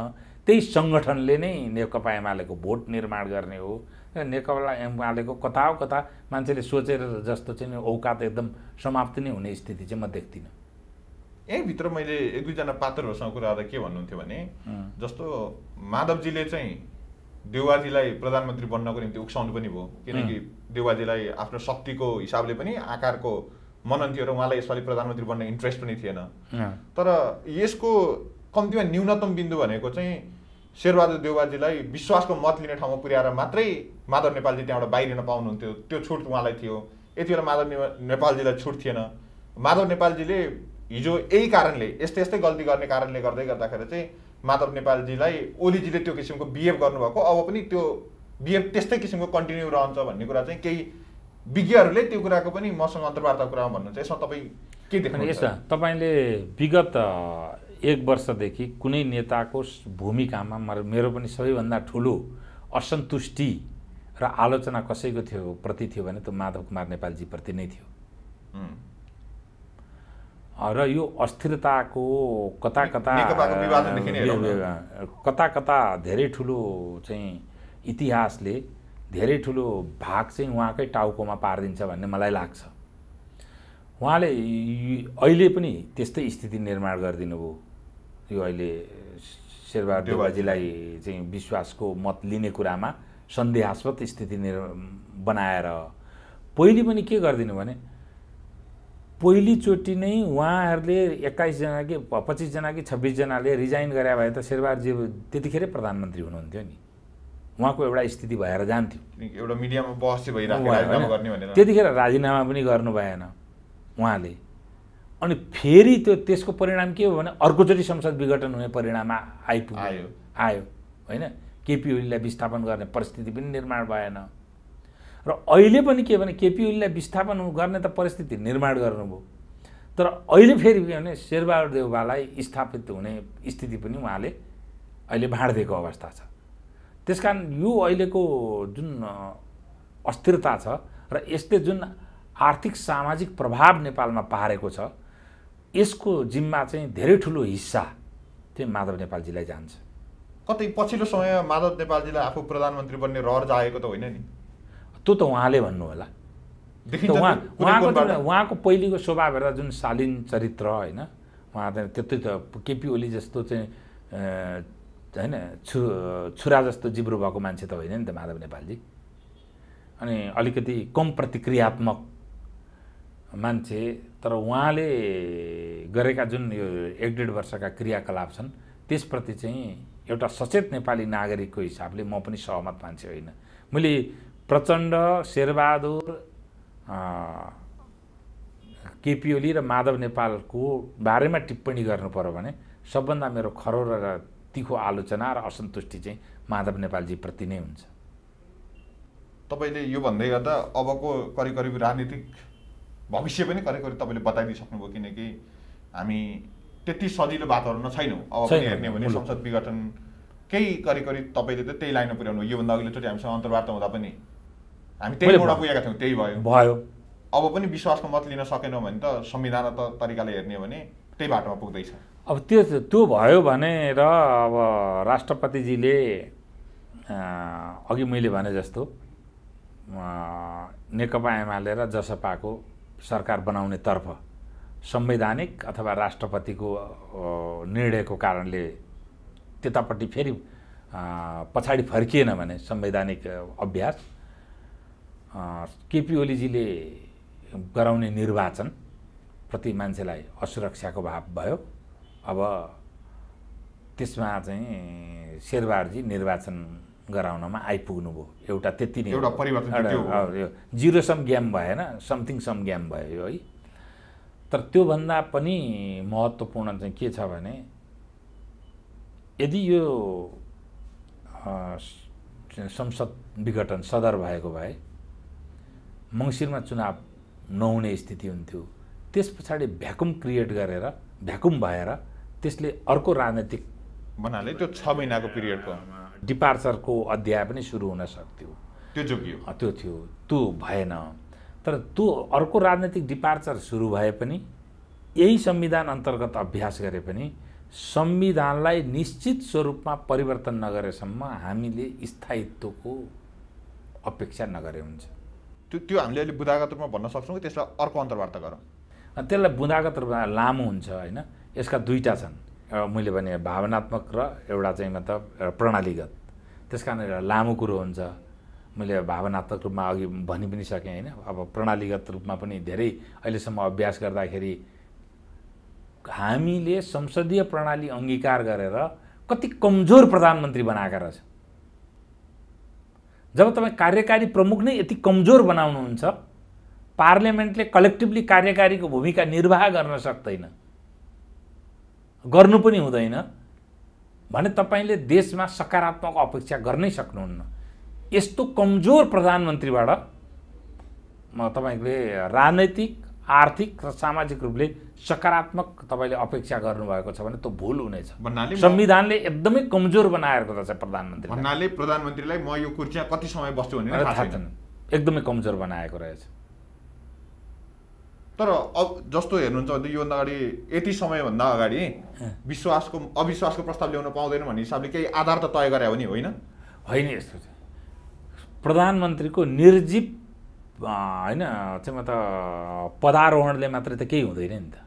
त्यही सङ्गठनले नै नेकपा एमालेको भोट निर्माण गर्ने हो नेकपा एमालेको कता कता मान्छेले सोचेर जस्तो चाहिँ औकात एकदम समाप्ति नै हुने स्थिति चाहिँ म देख्दिनँ यहीँभित्र मैले एक दुईजना पात्रहरूसँग कुरा गर्दा के भन्नुहुन्थ्यो भने जस्तो माधवजीले चाहिँ देवाजीलाई प्रधानमन्त्री बन्नको निम्ति उक्साउनु पनि भयो किनकि देवाजीलाई आफ्नो शक्तिको हिसाबले पनि आकारको मनन थियो र उहाँलाई यसपालि प्रधानमन्त्री बन्ने इन्ट्रेस्ट पनि थिएन तर यसको कम्तीमा न्यूनतम बिन्दु भनेको चाहिँ शेरबहादुर देवबाजीलाई विश्वासको मत लिने ठाउँमा पुर्याएर मात्रै माधव नेपालजी त्यहाँबाट बाहिरिन पाउनुहुन्थ्यो त्यो छुट उहाँलाई थियो यति बेला माधव नेपालजीलाई छुट थिएन माधव नेपालजीले हिजो यही कारणले यस्तै यस्तै गल्ती गर्ने कारणले गर्दै गर्दाखेरि चाहिँ माधव नेपालजीलाई ओलीजीले त्यो किसिमको बिहेभ गर्नुभएको अब पनि त्यो बिहेभ त्यस्तै किसिमको कन्टिन्यू रहन्छ भन्ने कुरा चाहिँ केही विज्ञहरूले त्यो कुराको पनि मसँग अन्तर्वार्ता कुरामा भन्नु चाहिँ यसमा तपाईँ के देख्नु यसमा तपाईँले विगत एक वर्षदेखि कुनै नेताको भूमिकामा मेरो पनि सबैभन्दा ठुलो असन्तुष्टि र आलोचना कसैको थियो प्रति थियो भने त्यो माधव कुमार नेपालजीप्रति नै थियो र यो अस्थिरताको कता कता कता कता धेरै ठुलो चाहिँ इतिहासले धेरै ठुलो भाग चाहिँ उहाँकै टाउकोमा पारिदिन्छ भन्ने मलाई लाग्छ उहाँले अहिले पनि त्यस्तै स्थिति निर्माण गरिदिनु भयो यो अहिले शेरबहादुर देवाजीलाई चाहिँ विश्वासको मत लिने कुरामा सन्देहास्पद स्थिति निर् बनाएर पहिले पनि के गरिदिनु भने पहिलोचोटि नै उहाँहरूले एक्काइसजना कि पच्चिसजना कि छब्बिसजनाले रिजाइन गरे भए त शेरबहादुरजी त्यतिखेरै प्रधानमन्त्री हुनुहुन्थ्यो नि उहाँको एउटा स्थिति भएर जान्थ्यो एउटा मिडियामा बहसी भइरहेको त्यतिखेर राजीनामा पनि गर्नु भएन उहाँले अनि फेरि त्यो त्यसको परिणाम के हो भने अर्कोचोटि संसद विघटन हुने परिणाम आइपुग्यो आयो आयो होइन केपी ओलीलाई विस्थापन गर्ने परिस्थिति पनि निर्माण भएन र अहिले पनि के भने केपी ओलीलाई विस्थापन गर्ने त परिस्थिति निर्माण गर्नुभयो तर अहिले फेरि के भने शेरबहादुर देवबालाई स्थापित हुने स्थिति पनि उहाँले अहिले भाँडिदिएको अवस्था छ त्यस कारण यो अहिलेको जुन अस्थिरता छ र यसले जुन आर्थिक सामाजिक प्रभाव नेपालमा पारेको छ यसको जिम्मा चाहिँ धेरै ठुलो हिस्सा चाहिँ माधव नेपालजीलाई जान्छ कतै पछिल्लो समय माधव नेपालजीलाई आफू प्रधानमन्त्री बन्ने रहर जागेको त होइन नि त्यो त उहाँले भन्नु होला उहाँ उहाँको उहाँको पहिलेको स्वभाव हेर्दा जुन शालीन चरित्र होइन उहाँ त त्यति त केपी ओली जस्तो चाहिँ होइन छु छुरा जस्तो जिब्रो भएको मान्छे त होइन नि त माधव नेपालजी अनि अलिकति कम प्रतिक्रियात्मक मान्छे तर उहाँले गरेका जुन यो एक डेढ वर्षका क्रियाकलाप छन् त्यसप्रति चाहिँ एउटा सचेत नेपाली नागरिकको हिसाबले म पनि सहमत मान्छे होइन मैले प्रचण्ड शेरबहादुर केपी ओली र माधव नेपालको बारेमा टिप्पणी गर्नु पऱ्यो भने सबभन्दा मेरो खरो र तिखो आलोचना र असन्तुष्टि चाहिँ माधव नेपालजीप्रति नै हुन्छ तपाईँले यो भन्दै गर्दा अबको करिब करिब राजनीतिक भविष्य पनि करिब करिब तपाईँले सक्नुभयो किनकि हामी त्यति सजिलो वातावरणमा छैनौँ अब हेर्ने भने संसद विघटन केही करिब करिब तपाईँले त त्यही लाइनमा पुर्याउनु योभन्दा अघिल्लोचोटि हामीसँग अन्तर्वार्ता हुँदा पनि हामी त्यही मोडमा पुगेका थियौँ त्यही भयो भयो अब पनि विश्वासको मत लिन सकेनौँ भने त संविधान त तरिकाले हेर्ने हो भने त्यही बाटोमा पुग्दैछ अब त्यो त्यो भयो भने र अब राष्ट्रपतिजीले अघि मैले भने जस्तो नेकपा एमाले र जसपाको सरकार बनाउने तर्फ संवैधानिक अथवा राष्ट्रपतिको निर्णयको कारणले त्यतापट्टि फेरि पछाडि फर्किएन भने संवैधानिक अभ्यास केपी ओलीजीले गराउने निर्वाचनप्रति मान्छेलाई असुरक्षाको भाव भयो अब त्यसमा चाहिँ शेरबारजी निर्वाचन गराउनमा आइपुग्नुभयो एउटा त्यति नै एउटा परिवर्तन जिरो सम गेम भएन समथिङ सम गेम भयो है तर त्योभन्दा पनि महत्त्वपूर्ण चाहिँ के छ भने यदि यो संसद विघटन सदर भएको भए मङ्सिरमा चुनाव नहुने स्थिति हुन्थ्यो त्यस पछाडि भ्याकुम क्रिएट गरेर भ्याकुम भएर त्यसले अर्को राजनैतिक भन्नाले त्यो छ महिनाको पिरियडको डिपार्चरको अध्याय पनि सुरु हुन सक्थ्यो त्यो जोगियो त्यो थियो त्यो भएन तर त्यो अर्को राजनैतिक डिपार्चर सुरु भए पनि यही संविधान अन्तर्गत अभ्यास गरे पनि संविधानलाई निश्चित स्वरूपमा परिवर्तन नगरेसम्म हामीले स्थायित्वको अपेक्षा नगरे हुन्छ त्यो त्यो हामीले अहिले बुदागत रूपमा भन्न सक्छौँ कि त्यसलाई अर्को अन्तर्वार्ता गरौँ त्यसलाई बुदागत रूपमा लामो हुन्छ होइन यसका दुईवटा छन् एउटा मैले भने भावनात्मक र एउटा चाहिँ मतलब प्रणालीगत त्यस कारण एउटा लामो कुरो हुन्छ मैले भावनात्मक रूपमा अघि भनि पनि सकेँ होइन अब प्रणालीगत रूपमा पनि धेरै अहिलेसम्म अभ्यास गर्दाखेरि हामीले संसदीय प्रणाली अङ्गीकार गरेर कति कमजोर प्रधानमन्त्री बनाएका रहेछ जब तपाईँ कार्यकारी प्रमुख नै यति कमजोर बनाउनुहुन्छ पार्लियामेन्टले कलेक्टिभली कार्यकारीको भूमिका निर्वाह गर्न सक्दैन गर्नु पनि हुँदैन भने तपाईँले देशमा सकारात्मक अपेक्षा गर्नै सक्नुहुन्न यस्तो कमजोर प्रधानमन्त्रीबाट तपाईँले राजनैतिक आर्थिक र सामाजिक रूपले सकारात्मक तपाईँले अपेक्षा गर्नुभएको छ भने त्यो भुल हुनेछ भन्नाले संविधानले एकदमै कमजोर बनाएको रहेछ प्रधानमन्त्री भन्नाले प्रधानमन्त्रीलाई म यो कुर्सीमा कति समय बस्छु भनेर थाहा छैन एकदमै कमजोर बनाएको रहेछ तर अब जस्तो हेर्नुहुन्छ भने योभन्दा अगाडि यति समयभन्दा अगाडि विश्वासको अविश्वासको प्रस्ताव ल्याउन पाउँदैन भन्ने हिसाबले केही आधार त तय गरे हो नि होइन होइन यस्तो प्रधानमन्त्रीको निर्जीव होइन चाहिँ म त पदारोहणले मात्रै त केही हुँदैन नि त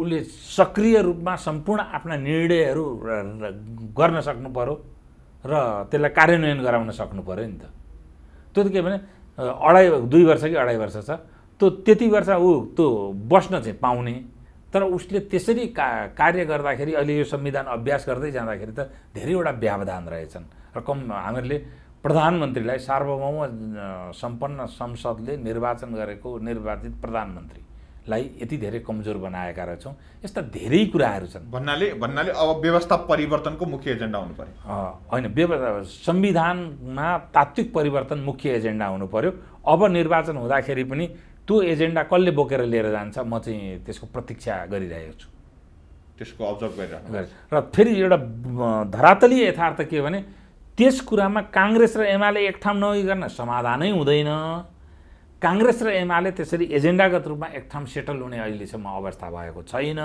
उसले सक्रिय रूपमा सम्पूर्ण आफ्ना निर्णयहरू गर्न सक्नु पऱ्यो र त्यसलाई कार्यान्वयन गराउन सक्नु पऱ्यो नि त त्यो त के भने अढाई दुई वर्ष कि अढाई वर्ष छ त्यो त्यति वर्ष ऊ त्यो बस्न चाहिँ पाउने तर उसले त्यसरी का कार्य गर्दाखेरि अहिले यो संविधान अभ्यास गर्दै जाँदाखेरि त धेरैवटा व्यवधान रहेछन् र कम हामीहरूले प्रधानमन्त्रीलाई सार्वभौम सम्पन्न संसदले निर्वाचन गरेको निर्वाचित प्रधानमन्त्रीलाई यति धेरै कमजोर बनाएका रहेछौँ यस्ता धेरै कुराहरू छन् भन्नाले भन्नाले अब व्यवस्था परिवर्तनको मुख्य एजेन्डा हुनु पर्यो होइन व्यवस्था संविधानमा तात्विक परिवर्तन मुख्य एजेन्डा हुनु पऱ्यो अब निर्वाचन हुँदाखेरि पनि त्यो एजेन्डा कसले बोकेर लिएर जान्छ म चाहिँ त्यसको प्रतीक्षा गरिरहेको छु त्यसको अब्जर्भ गरिरहेको र फेरि एउटा धरातली यथार्थ के भने त्यस कुरामा काङ्ग्रेस र एमाले एक ठाउँ नहोइकन समाधानै हुँदैन काङ्ग्रेस र एमाले त्यसरी एजेन्डागत रूपमा एक ठाउँ सेटल हुने अहिलेसम्म अवस्था भएको छैन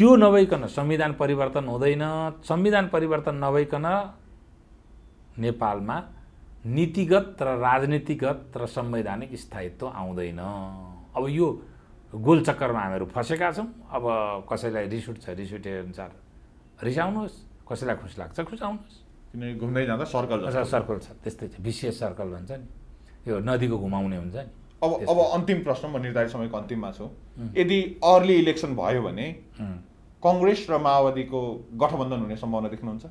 त्यो नभइकन संविधान परिवर्तन हुँदैन संविधान परिवर्तन नभइकन नेपालमा नीतिगत र राजनीतिगत र संवैधानिक स्थायित्व आउँदैन अब यो गोल चक्करमा हामीहरू फँसेका छौँ अब कसैलाई रिस उठ्छ रिस उठे अनुसार रिसाउनुहोस् कसैलाई खुस लाग्छ खुसाउनुहोस् किनकि घुम्दै जाँदा सर्कल सर्कल छ त्यस्तै छ विशेष सर्कल भन्छ नि यो नदीको घुमाउने हुन्छ नि अब अब अन्तिम प्रश्न म निर्धारित समयको अन्तिममा छु यदि अर्ली इलेक्सन भयो भने कङ्ग्रेस र माओवादीको गठबन्धन हुने सम्भावना देख्नुहुन्छ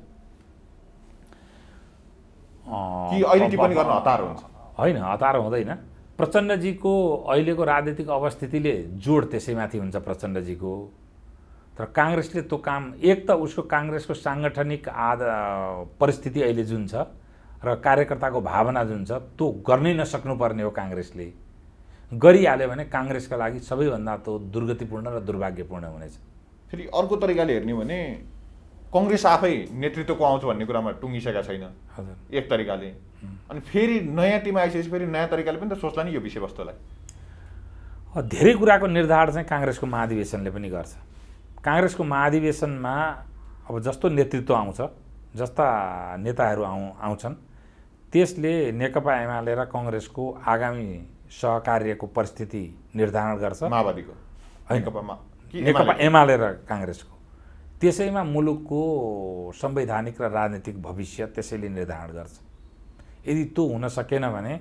कि अहिले टिप्पणी गर्न हतार हुन्छ होइन हतार हुँदैन प्रचण्डजीको अहिलेको राजनीतिक अवस्थितिले जोड त्यसैमाथि हुन्छ प्रचण्डजीको तर काङ्ग्रेसले त्यो काम एक त उसको काङ्ग्रेसको साङ्गठनिक आधा परिस्थिति अहिले जुन छ र कार्यकर्ताको भावना जुन छ त्यो गर्नै नसक्नुपर्ने हो काङ्ग्रेसले गरिहाल्यो भने काङ्ग्रेसका लागि सबैभन्दा त्यो दुर्गतिपूर्ण र दुर्भाग्यपूर्ण हुनेछ फेरि अर्को तरिकाले हेर्ने भने कङ्ग्रेस आफै नेतृत्वको आउँछ भन्ने कुरामा टुङ्गिसकेका छैन एक तरिकाले अनि फेरि नयाँ टिम आइसकेपछि फेरि नयाँ तरिकाले पनि त सोच्ला नि यो विषयवस्तुलाई धेरै कुराको निर्धारण चाहिँ काङ्ग्रेसको महाधिवेशनले पनि गर्छ काङ्ग्रेसको महाधिवेशनमा अब जस्तो नेतृत्व आउँछ जस्ता नेताहरू आउ आउँछन् त्यसले नेकपा एमाले र कङ्ग्रेसको आगामी सहकार्यको परिस्थिति निर्धारण गर्छ माओवादीको नेकपा एमाले र काङ्ग्रेसको त्यसैमा मुलुकको संवैधानिक र राजनीतिक भविष्य त्यसैले निर्धारण गर्छ यदि त्यो हुन सकेन भने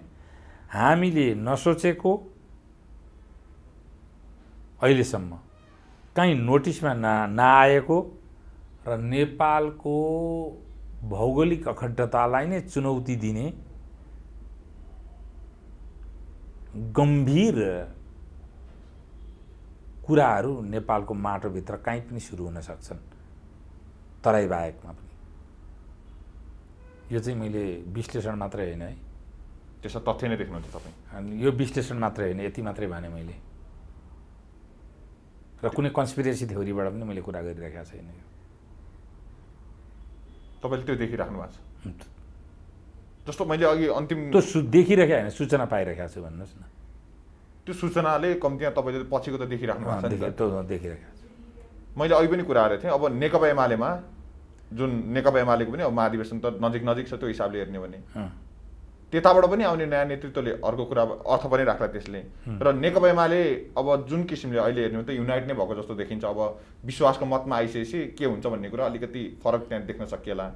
हामीले नसोचेको अहिलेसम्म कहीँ नोटिसमा ना नआएको र नेपालको भौगोलिक अखण्डतालाई नै चुनौती दिने गम्भीर कुराहरू नेपालको माटोभित्र काहीँ पनि सुरु हुन सक्छन् तराई बाहेकमा पनि यो चाहिँ मैले विश्लेषण मात्रै होइन है त्यसमा तथ्य नै देख्नुहुन्छ तपाईँ यो विश्लेषण मात्रै होइन यति मात्रै भने मैले र कुनै कन्सपिरेसी थ्योरीबाट पनि मैले कुरा गरिरहेको छैन यो तपाईँले त्यो देखिराख्नु भएको छ जस्तो मैले अघि अन्तिम त्यो देखिरहेको होइन सूचना पाइरहेको छु भन्नुहोस् न त्यो सूचनाले कम्ती तपाईँले पछिको त देखिराख्नु भएको छ मैले अघि पनि कुरा गरेको थिएँ अब नेकपा एमालेमा जुन नेकपा एमालेको पनि अब महाधिवेशन त नजिक नजिक छ त्यो हिसाबले हेर्ने भने त्यताबाट पनि आउने नयाँ नेतृत्वले अर्को कुरा अर्थ पनि राख्ला त्यसले र नेकपा एमाले अब जुन किसिमले अहिले हेर्ने त युनाइट नै भएको जस्तो देखिन्छ अब विश्वासको मतमा आइसकेपछि के हुन्छ भन्ने कुरा अलिकति फरक त्यहाँ देख्न सकिएला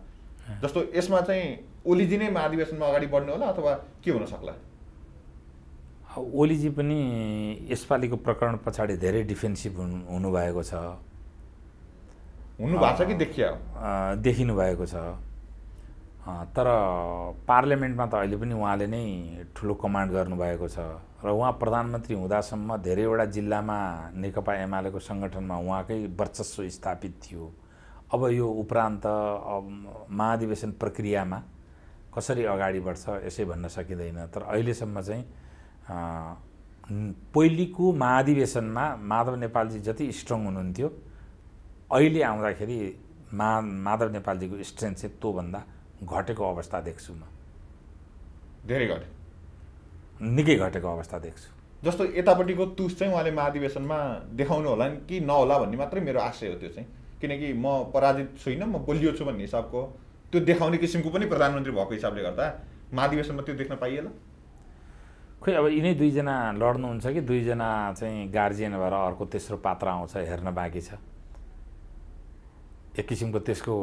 जस्तो यसमा चाहिँ नै महाधिवेशनमा अगाडि बढ्नु होला अथवा के हुन सक्ला ओलीजी पनि यसपालिको प्रकरण पछाडि धेरै डिफेन्सिभ हुनु हुनुभएको छ हुनुभएको छ कि देखियो देखिनु भएको छ तर पार्लियामेन्टमा त अहिले पनि उहाँले नै ठुलो कमान्ड गर्नुभएको छ र उहाँ प्रधानमन्त्री हुँदासम्म धेरैवटा जिल्लामा नेकपा एमालेको सङ्गठनमा उहाँकै वर्चस्व स्थापित थियो अब यो उपरान्त महाधिवेशन प्रक्रियामा कसरी अगाडि बढ्छ यसै भन्न सकिँदैन तर अहिलेसम्म चाहिँ पहिलेको महाधिवेशनमा माधव नेपालजी जति स्ट्रङ हुनुहुन्थ्यो अहिले आउँदाखेरि मा माधव नेपालजीको स्ट्रेन्थ चाहिँ तँभन्दा घटेको अवस्था देख्छु म धेरै घट्यो निकै घटेको अवस्था देख्छु जस्तो यतापट्टिको तुस चाहिँ उहाँले महाधिवेशनमा देखाउनु होला कि नहोला भन्ने मात्रै मेरो आशय हो त्यो चाहिँ किनकि म पराजित छुइनँ म बोलियो छु भन्ने हिसाबको त्यो देखाउने किसिमको पनि प्रधानमन्त्री भएको हिसाबले गर्दा महाधिवेशनमा त्यो देख्न पाइएला खोइ अब यिनै दुईजना लड्नुहुन्छ कि दुईजना चाहिँ गार्जियन भएर अर्को तेस्रो पात्र आउँछ हेर्न बाँकी छ एक किसिमको त्यसको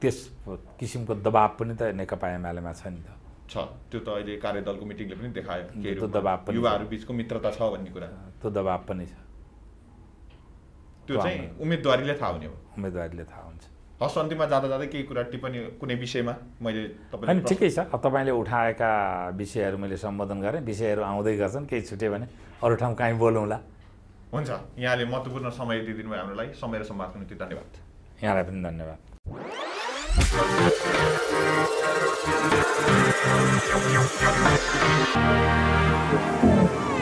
त्यस किसिमको दबाब पनि त नेकपा एमालेमा छ नि त छ त्यो त अहिले कार्यदलको मिटिङले पनि देखायो त्यो दबाब पनि युवाहरू बिचको मित्रता छ भन्ने कुरा त्यो दबाब पनि छ त्यो चाहिँ उम्मेदवारीले थाहा हुने हो उम्मेदवारीले थाहा हुन्छ हस् अन्तिममा जाँदा जाँदै केही कुरा टिप्पणी कुनै विषयमा मैले तपाईँ होइन ठिकै छ अब तपाईँले उठाएका विषयहरू मैले सम्बोधन गरेँ विषयहरू आउँदै गर्छन् केही छुट्यो भने अरू ठाउँ कहीँ बोलौँला हुन्छ यहाँले महत्त्वपूर्ण समय दिइदिनु भयो हामीलाई समय र सम्वादको निम्ति धन्यवाद यहाँलाई पनि धन्यवाद